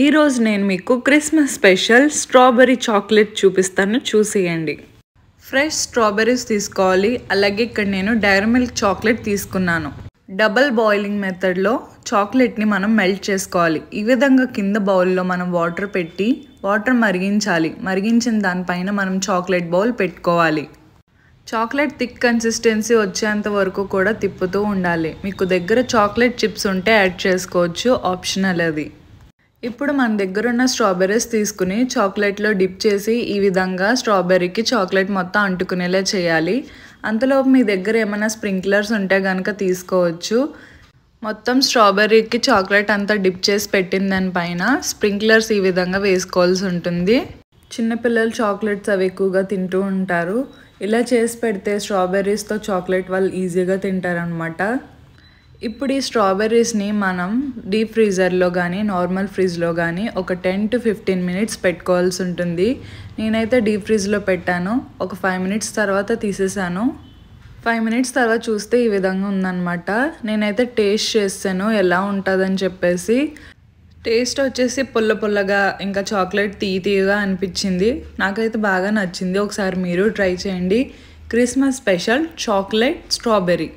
ఈరోజు నేను మీకు క్రిస్మస్ స్పెషల్ స్ట్రాబెరీ చాక్లెట్ చూపిస్తాను చూసేయండి ఫ్రెష్ స్ట్రాబెర్రీస్ తీసుకోవాలి అలాగే ఇక్కడ నేను డైరీ మిల్క్ చాక్లెట్ తీసుకున్నాను డబల్ బాయిలింగ్ మెథడ్లో చాక్లెట్ని మనం మెల్ట్ చేసుకోవాలి ఈ విధంగా కింద బౌల్లో మనం వాటర్ పెట్టి వాటర్ మరిగించాలి మరిగించిన దానిపైన మనం చాక్లెట్ బౌల్ పెట్టుకోవాలి చాక్లెట్ థిక్ కన్సిస్టెన్సీ వచ్చేంత వరకు కూడా తిప్పుతూ ఉండాలి మీకు దగ్గర చాక్లెట్ చిప్స్ ఉంటే యాడ్ చేసుకోవచ్చు ఆప్షనల్ అది ఇప్పుడు మన దగ్గర ఉన్న స్ట్రాబెర్రీస్ తీసుకుని చాక్లెట్లో డిప్ చేసి ఈ విధంగా స్ట్రాబెర్రీకి చాక్లెట్ మొత్తం అంటుకునేలా చేయాలి అంతలోపు మీ దగ్గర ఏమైనా స్ప్రింక్లర్స్ ఉంటే కనుక తీసుకోవచ్చు మొత్తం స్ట్రాబెర్రీకి చాక్లెట్ అంతా డిప్ చేసి పెట్టిన దానిపైన స్ప్రింక్లర్స్ ఈ విధంగా వేసుకోవాల్సి ఉంటుంది చిన్నపిల్లలు చాక్లెట్స్ అవి ఎక్కువగా తింటూ ఉంటారు ఇలా చేసి పెడితే స్ట్రాబెర్రీస్తో చాక్లెట్ వాళ్ళు ఈజీగా తింటారనమాట ఇప్పుడు ఈ స్ట్రాబెర్రీస్ని మనం డీప్ ఫ్రీజర్లో కానీ నార్మల్ ఫ్రిడ్జ్లో కానీ ఒక టెన్ టు ఫిఫ్టీన్ మినిట్స్ పెట్టుకోవాల్సి ఉంటుంది నేనైతే డీప్ ఫ్రిడ్జ్లో పెట్టాను ఒక ఫైవ్ మినిట్స్ తర్వాత తీసేసాను ఫైవ్ మినిట్స్ తర్వాత చూస్తే ఈ విధంగా ఉందన్నమాట నేనైతే టేస్ట్ చేస్తాను ఎలా ఉంటుందని చెప్పేసి టేస్ట్ వచ్చేసి పుల్ల పుల్లగా ఇంకా చాక్లెట్ తీ తీగా అనిపించింది నాకైతే బాగా నచ్చింది ఒకసారి మీరు ట్రై చేయండి క్రిస్మస్ స్పెషల్ చాక్లెట్ స్ట్రాబెర్రీ